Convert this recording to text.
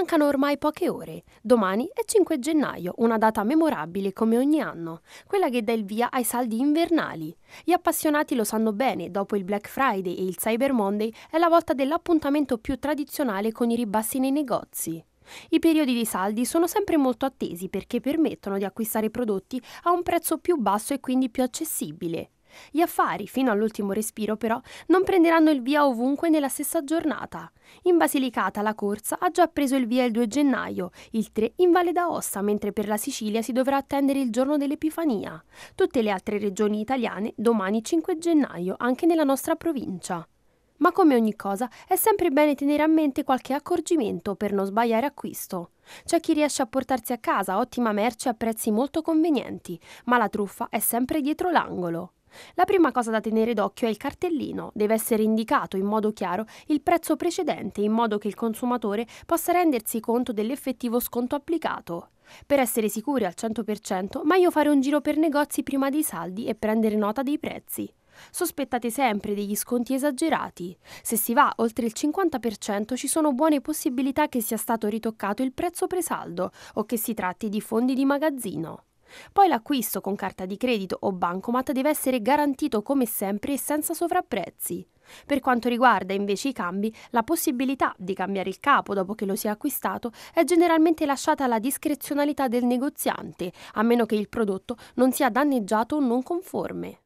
Mancano ormai poche ore. Domani è 5 gennaio, una data memorabile come ogni anno, quella che dà il via ai saldi invernali. Gli appassionati lo sanno bene, dopo il Black Friday e il Cyber Monday è la volta dell'appuntamento più tradizionale con i ribassi nei negozi. I periodi di saldi sono sempre molto attesi perché permettono di acquistare prodotti a un prezzo più basso e quindi più accessibile. Gli affari, fino all'ultimo respiro però, non prenderanno il via ovunque nella stessa giornata. In Basilicata la corsa ha già preso il via il 2 gennaio, il 3 in Valle d'Aosta, mentre per la Sicilia si dovrà attendere il giorno dell'Epifania. Tutte le altre regioni italiane domani 5 gennaio, anche nella nostra provincia. Ma come ogni cosa è sempre bene tenere a mente qualche accorgimento per non sbagliare acquisto. C'è chi riesce a portarsi a casa ottima merce a prezzi molto convenienti, ma la truffa è sempre dietro l'angolo. La prima cosa da tenere d'occhio è il cartellino. Deve essere indicato in modo chiaro il prezzo precedente in modo che il consumatore possa rendersi conto dell'effettivo sconto applicato. Per essere sicuri al 100%, meglio fare un giro per negozi prima dei saldi e prendere nota dei prezzi. Sospettate sempre degli sconti esagerati. Se si va oltre il 50% ci sono buone possibilità che sia stato ritoccato il prezzo presaldo o che si tratti di fondi di magazzino. Poi l'acquisto con carta di credito o bancomat deve essere garantito come sempre e senza sovrapprezzi. Per quanto riguarda invece i cambi, la possibilità di cambiare il capo dopo che lo si è acquistato è generalmente lasciata alla discrezionalità del negoziante, a meno che il prodotto non sia danneggiato o non conforme.